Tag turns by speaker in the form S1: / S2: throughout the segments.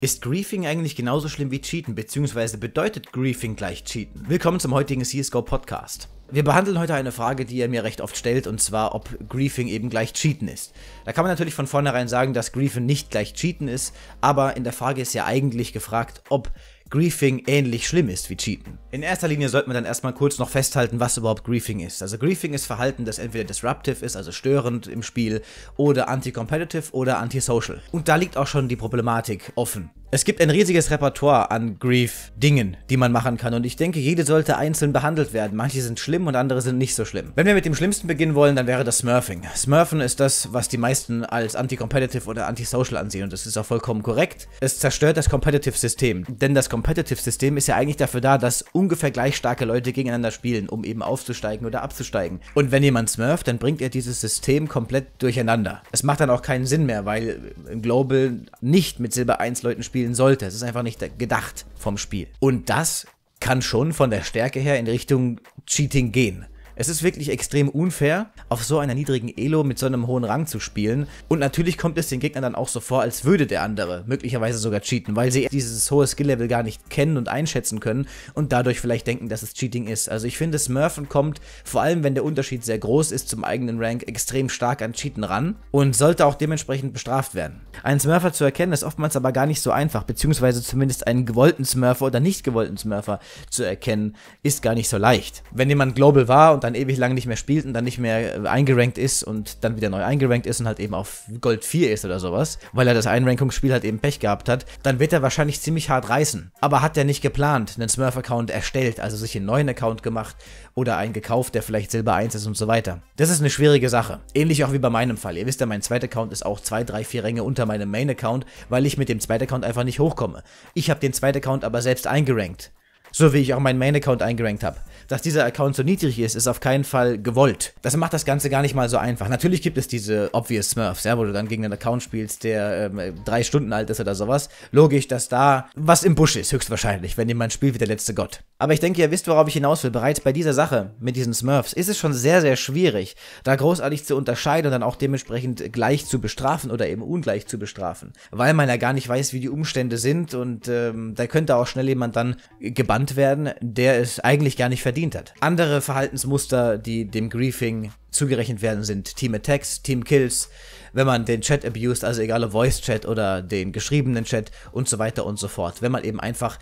S1: Ist Griefing eigentlich genauso schlimm wie Cheaten, beziehungsweise bedeutet Griefing gleich Cheaten? Willkommen zum heutigen CSGO Podcast. Wir behandeln heute eine Frage, die ihr mir recht oft stellt, und zwar, ob Griefing eben gleich Cheaten ist. Da kann man natürlich von vornherein sagen, dass Griefing nicht gleich Cheaten ist, aber in der Frage ist ja eigentlich gefragt, ob Griefing ähnlich schlimm ist wie Cheaten. In erster Linie sollte man dann erstmal kurz noch festhalten, was überhaupt Griefing ist. Also Griefing ist Verhalten, das entweder disruptive ist, also störend im Spiel, oder anti-competitive oder antisocial. Und da liegt auch schon die Problematik offen. Es gibt ein riesiges Repertoire an Grief-Dingen, die man machen kann und ich denke, jede sollte einzeln behandelt werden. Manche sind schlimm und andere sind nicht so schlimm. Wenn wir mit dem Schlimmsten beginnen wollen, dann wäre das Smurfing. Smurfen ist das, was die meisten als anti-competitive oder anti-social ansehen und das ist auch vollkommen korrekt. Es zerstört das Competitive-System, denn das Competitive-System ist ja eigentlich dafür da, dass ungefähr gleich starke Leute gegeneinander spielen, um eben aufzusteigen oder abzusteigen. Und wenn jemand smurft, dann bringt er dieses System komplett durcheinander. Es macht dann auch keinen Sinn mehr, weil im Global nicht mit Silber 1 Leuten spielen spielen sollte. Es ist einfach nicht gedacht vom Spiel. Und das kann schon von der Stärke her in Richtung Cheating gehen. Es ist wirklich extrem unfair, auf so einer niedrigen Elo mit so einem hohen Rang zu spielen. Und natürlich kommt es den Gegnern dann auch so vor, als würde der andere möglicherweise sogar cheaten, weil sie dieses hohe Skill-Level gar nicht kennen und einschätzen können und dadurch vielleicht denken, dass es Cheating ist. Also ich finde, Smurfen kommt, vor allem wenn der Unterschied sehr groß ist zum eigenen Rank, extrem stark an Cheaten ran und sollte auch dementsprechend bestraft werden. Ein Smurfer zu erkennen ist oftmals aber gar nicht so einfach, beziehungsweise zumindest einen gewollten Smurfer oder nicht gewollten Smurfer zu erkennen, ist gar nicht so leicht. Wenn jemand Global war und dann dann ewig lang nicht mehr spielt und dann nicht mehr äh, eingerankt ist und dann wieder neu eingerankt ist und halt eben auf Gold 4 ist oder sowas, weil er das Einrankungsspiel halt eben Pech gehabt hat, dann wird er wahrscheinlich ziemlich hart reißen. Aber hat er nicht geplant, einen Smurf-Account erstellt, also sich einen neuen Account gemacht oder einen gekauft, der vielleicht Silber 1 ist und so weiter. Das ist eine schwierige Sache. Ähnlich auch wie bei meinem Fall. Ihr wisst ja, mein zweiter Account ist auch 2, 3, 4 Ränge unter meinem Main-Account, weil ich mit dem zweiten Account einfach nicht hochkomme. Ich habe den zweiten Account aber selbst eingerankt. So wie ich auch meinen Main-Account eingerankt habe. Dass dieser Account so niedrig ist, ist auf keinen Fall gewollt. Das macht das Ganze gar nicht mal so einfach. Natürlich gibt es diese obvious Smurfs, ja, wo du dann gegen einen Account spielst, der ähm, drei Stunden alt ist oder sowas. Logisch, dass da was im Busch ist, höchstwahrscheinlich, wenn jemand spielt wie der letzte Gott. Aber ich denke, ihr wisst, worauf ich hinaus will. Bereits bei dieser Sache mit diesen Smurfs ist es schon sehr, sehr schwierig, da großartig zu unterscheiden und dann auch dementsprechend gleich zu bestrafen oder eben ungleich zu bestrafen. Weil man ja gar nicht weiß, wie die Umstände sind und ähm, da könnte auch schnell jemand dann gebannt gebannt werden, der es eigentlich gar nicht verdient hat. Andere Verhaltensmuster, die dem Griefing zugerechnet werden, sind Team Attacks, Team Kills, wenn man den Chat abused, also egal ob Voice Chat oder den geschriebenen Chat und so weiter und so fort. Wenn man eben einfach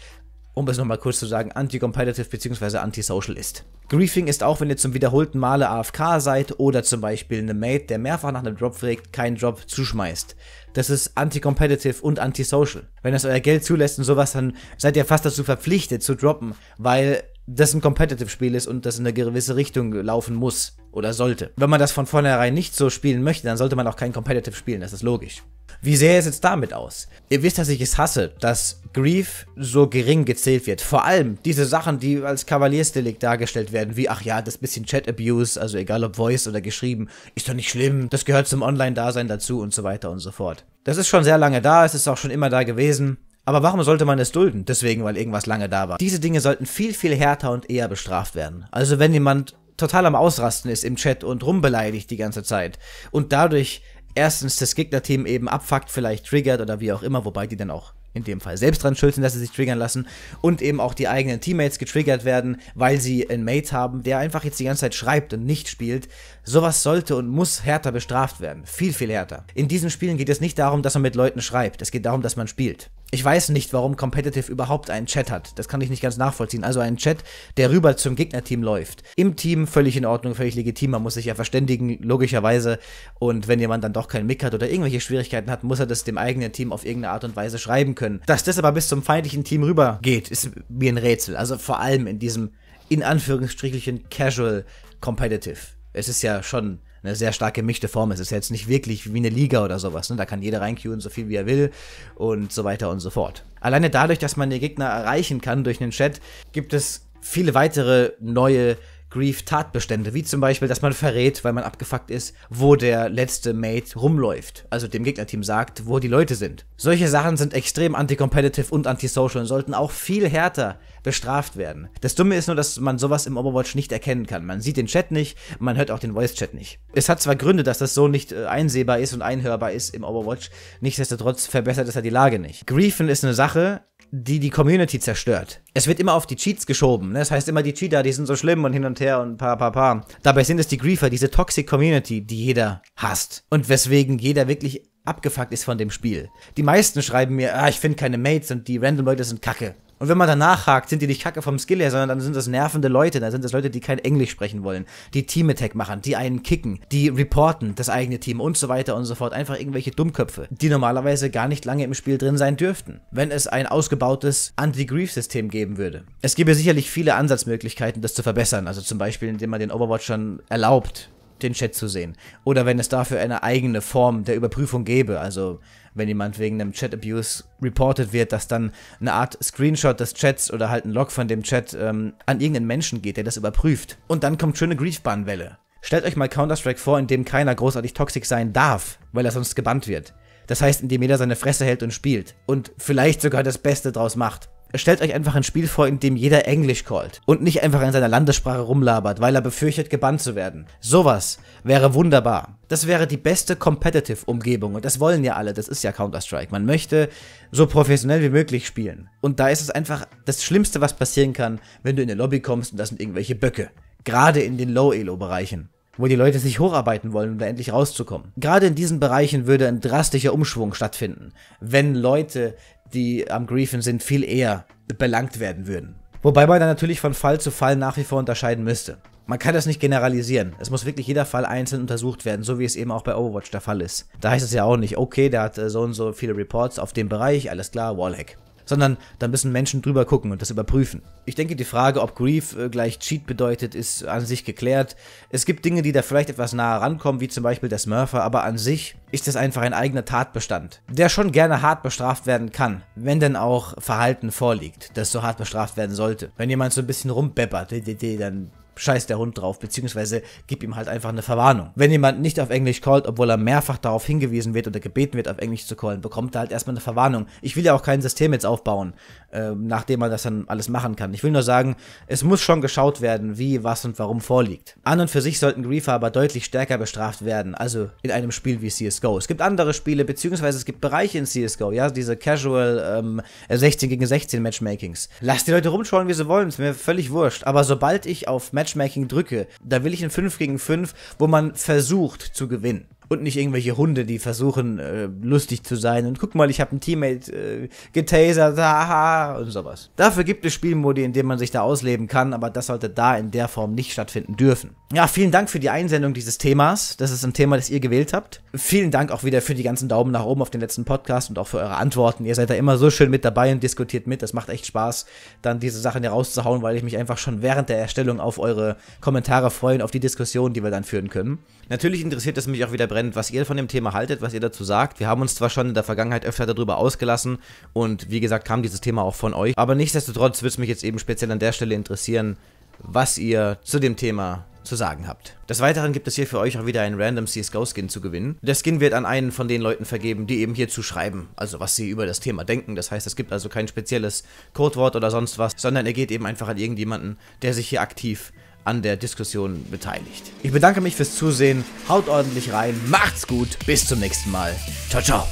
S1: um es nochmal kurz zu sagen, anti-competitive bzw. antisocial ist. Griefing ist auch, wenn ihr zum wiederholten Male AFK seid oder zum Beispiel eine Mate, der mehrfach nach einem Drop fragt, keinen Drop zuschmeißt. Das ist anti-competitive und antisocial. Wenn das euer Geld zulässt und sowas, dann seid ihr fast dazu verpflichtet zu droppen, weil das ein Competitive-Spiel ist und das in eine gewisse Richtung laufen muss oder sollte. Wenn man das von vornherein nicht so spielen möchte, dann sollte man auch kein Competitive spielen, das ist logisch. Wie sähe es jetzt damit aus? Ihr wisst, dass ich es hasse, dass Grief so gering gezählt wird. Vor allem diese Sachen, die als Kavaliersdelikt dargestellt werden, wie, ach ja, das bisschen Chat-Abuse, also egal ob Voice oder geschrieben, ist doch nicht schlimm, das gehört zum Online-Dasein dazu und so weiter und so fort. Das ist schon sehr lange da, es ist auch schon immer da gewesen. Aber warum sollte man es dulden? Deswegen, weil irgendwas lange da war. Diese Dinge sollten viel, viel härter und eher bestraft werden. Also wenn jemand total am Ausrasten ist im Chat und rumbeleidigt die ganze Zeit und dadurch erstens das Gegnerteam eben abfuckt, vielleicht triggert oder wie auch immer, wobei die dann auch in dem Fall selbst dran schuld sind, dass sie sich triggern lassen und eben auch die eigenen Teammates getriggert werden, weil sie einen Mate haben, der einfach jetzt die ganze Zeit schreibt und nicht spielt. Sowas sollte und muss härter bestraft werden. Viel, viel härter. In diesen Spielen geht es nicht darum, dass man mit Leuten schreibt. Es geht darum, dass man spielt ich weiß nicht, warum Competitive überhaupt einen Chat hat. Das kann ich nicht ganz nachvollziehen. Also einen Chat, der rüber zum Gegnerteam läuft. Im Team völlig in Ordnung, völlig legitim. Man muss sich ja verständigen, logischerweise. Und wenn jemand dann doch keinen Mick hat oder irgendwelche Schwierigkeiten hat, muss er das dem eigenen Team auf irgendeine Art und Weise schreiben können. Dass das aber bis zum feindlichen Team rüber geht, ist mir ein Rätsel. Also vor allem in diesem, in Anführungsstrichen, Casual Competitive. Es ist ja schon eine sehr stark gemischte Form ist. Es ist jetzt nicht wirklich wie eine Liga oder sowas. Ne? Da kann jeder reinqueuen, so viel wie er will und so weiter und so fort. Alleine dadurch, dass man den Gegner erreichen kann durch einen Chat, gibt es viele weitere neue Grief-Tatbestände, wie zum Beispiel, dass man verrät, weil man abgefuckt ist, wo der letzte Mate rumläuft, also dem Gegnerteam sagt, wo die Leute sind. Solche Sachen sind extrem anti-competitive und antisocial und sollten auch viel härter bestraft werden. Das Dumme ist nur, dass man sowas im Overwatch nicht erkennen kann. Man sieht den Chat nicht, man hört auch den Voice-Chat nicht. Es hat zwar Gründe, dass das so nicht äh, einsehbar ist und einhörbar ist im Overwatch, nichtsdestotrotz verbessert es ja die Lage nicht. Griefen ist eine Sache, die die Community zerstört. Es wird immer auf die Cheats geschoben. Ne? Das heißt immer, die Cheater, die sind so schlimm und hin und her und pa, pa, pa. Dabei sind es die Griefer, diese Toxic Community, die jeder hasst. Und weswegen jeder wirklich abgefuckt ist von dem Spiel. Die meisten schreiben mir, ah, ich finde keine Mates und die random Leute sind kacke. Und wenn man danach hakt, sind die nicht kacke vom Skill her, sondern dann sind das nervende Leute. Dann sind das Leute, die kein Englisch sprechen wollen, die Team-Attack machen, die einen kicken, die reporten das eigene Team und so weiter und so fort. Einfach irgendwelche Dummköpfe, die normalerweise gar nicht lange im Spiel drin sein dürften, wenn es ein ausgebautes Anti-Grief-System geben würde. Es gäbe sicherlich viele Ansatzmöglichkeiten, das zu verbessern. Also zum Beispiel, indem man den Overwatchern erlaubt, den Chat zu sehen. Oder wenn es dafür eine eigene Form der Überprüfung gäbe. Also wenn jemand wegen einem Chat-Abuse reported wird, dass dann eine Art Screenshot des Chats oder halt ein Log von dem Chat ähm, an irgendeinen Menschen geht, der das überprüft. Und dann kommt schöne Griefbahnwelle. Stellt euch mal Counter-Strike vor, in dem keiner großartig toxisch sein darf, weil er sonst gebannt wird. Das heißt, in dem jeder seine Fresse hält und spielt. Und vielleicht sogar das Beste draus macht stellt euch einfach ein Spiel vor, in dem jeder Englisch callt und nicht einfach in seiner Landessprache rumlabert, weil er befürchtet, gebannt zu werden. Sowas wäre wunderbar. Das wäre die beste Competitive-Umgebung und das wollen ja alle, das ist ja Counter-Strike. Man möchte so professionell wie möglich spielen. Und da ist es einfach das Schlimmste, was passieren kann, wenn du in eine Lobby kommst und das sind irgendwelche Böcke. Gerade in den Low-Elo-Bereichen wo die Leute sich hocharbeiten wollen, um da endlich rauszukommen. Gerade in diesen Bereichen würde ein drastischer Umschwung stattfinden, wenn Leute, die am Griefen sind, viel eher belangt werden würden. Wobei man dann natürlich von Fall zu Fall nach wie vor unterscheiden müsste. Man kann das nicht generalisieren. Es muss wirklich jeder Fall einzeln untersucht werden, so wie es eben auch bei Overwatch der Fall ist. Da heißt es ja auch nicht, okay, der hat äh, so und so viele Reports auf dem Bereich, alles klar, Wallhack sondern da müssen Menschen drüber gucken und das überprüfen. Ich denke, die Frage, ob Grief äh, gleich Cheat bedeutet, ist an sich geklärt. Es gibt Dinge, die da vielleicht etwas nahe rankommen, wie zum Beispiel der Smurfer, aber an sich ist das einfach ein eigener Tatbestand, der schon gerne hart bestraft werden kann, wenn denn auch Verhalten vorliegt, das so hart bestraft werden sollte. Wenn jemand so ein bisschen rumbeppert, dann scheiß der Hund drauf, beziehungsweise gib ihm halt einfach eine Verwarnung. Wenn jemand nicht auf Englisch callt, obwohl er mehrfach darauf hingewiesen wird oder gebeten wird, auf Englisch zu callen, bekommt er halt erstmal eine Verwarnung. Ich will ja auch kein System jetzt aufbauen, äh, nachdem man das dann alles machen kann. Ich will nur sagen, es muss schon geschaut werden, wie, was und warum vorliegt. An und für sich sollten Griefer aber deutlich stärker bestraft werden, also in einem Spiel wie CSGO. Es gibt andere Spiele, beziehungsweise es gibt Bereiche in CSGO, ja, diese Casual ähm, 16 gegen 16 Matchmakings. Lasst die Leute rumschauen, wie sie wollen, ist mir völlig wurscht. Aber sobald ich auf Match Matchmaking drücke. Da will ich ein 5 gegen 5, wo man versucht zu gewinnen und nicht irgendwelche Hunde, die versuchen, äh, lustig zu sein. Und guck mal, ich habe einen Teammate äh, getasert, haha, und sowas. Dafür gibt es Spielmodi, in denen man sich da ausleben kann, aber das sollte da in der Form nicht stattfinden dürfen. Ja, vielen Dank für die Einsendung dieses Themas. Das ist ein Thema, das ihr gewählt habt. Vielen Dank auch wieder für die ganzen Daumen nach oben auf den letzten Podcast und auch für eure Antworten. Ihr seid da immer so schön mit dabei und diskutiert mit. Das macht echt Spaß, dann diese Sachen hier rauszuhauen, weil ich mich einfach schon während der Erstellung auf eure Kommentare freue, und auf die Diskussion, die wir dann führen können. Natürlich interessiert es mich auch wieder brennt, was ihr von dem Thema haltet, was ihr dazu sagt. Wir haben uns zwar schon in der Vergangenheit öfter darüber ausgelassen und wie gesagt kam dieses Thema auch von euch, aber nichtsdestotrotz würde es mich jetzt eben speziell an der Stelle interessieren, was ihr zu dem Thema zu sagen habt. Des Weiteren gibt es hier für euch auch wieder einen random CSGO-Skin zu gewinnen. Der Skin wird an einen von den Leuten vergeben, die eben hierzu schreiben, also was sie über das Thema denken. Das heißt, es gibt also kein spezielles Codewort oder sonst was, sondern er geht eben einfach an irgendjemanden, der sich hier aktiv an der Diskussion beteiligt. Ich bedanke mich fürs Zusehen, haut ordentlich rein, macht's gut, bis zum nächsten Mal. Ciao, ciao.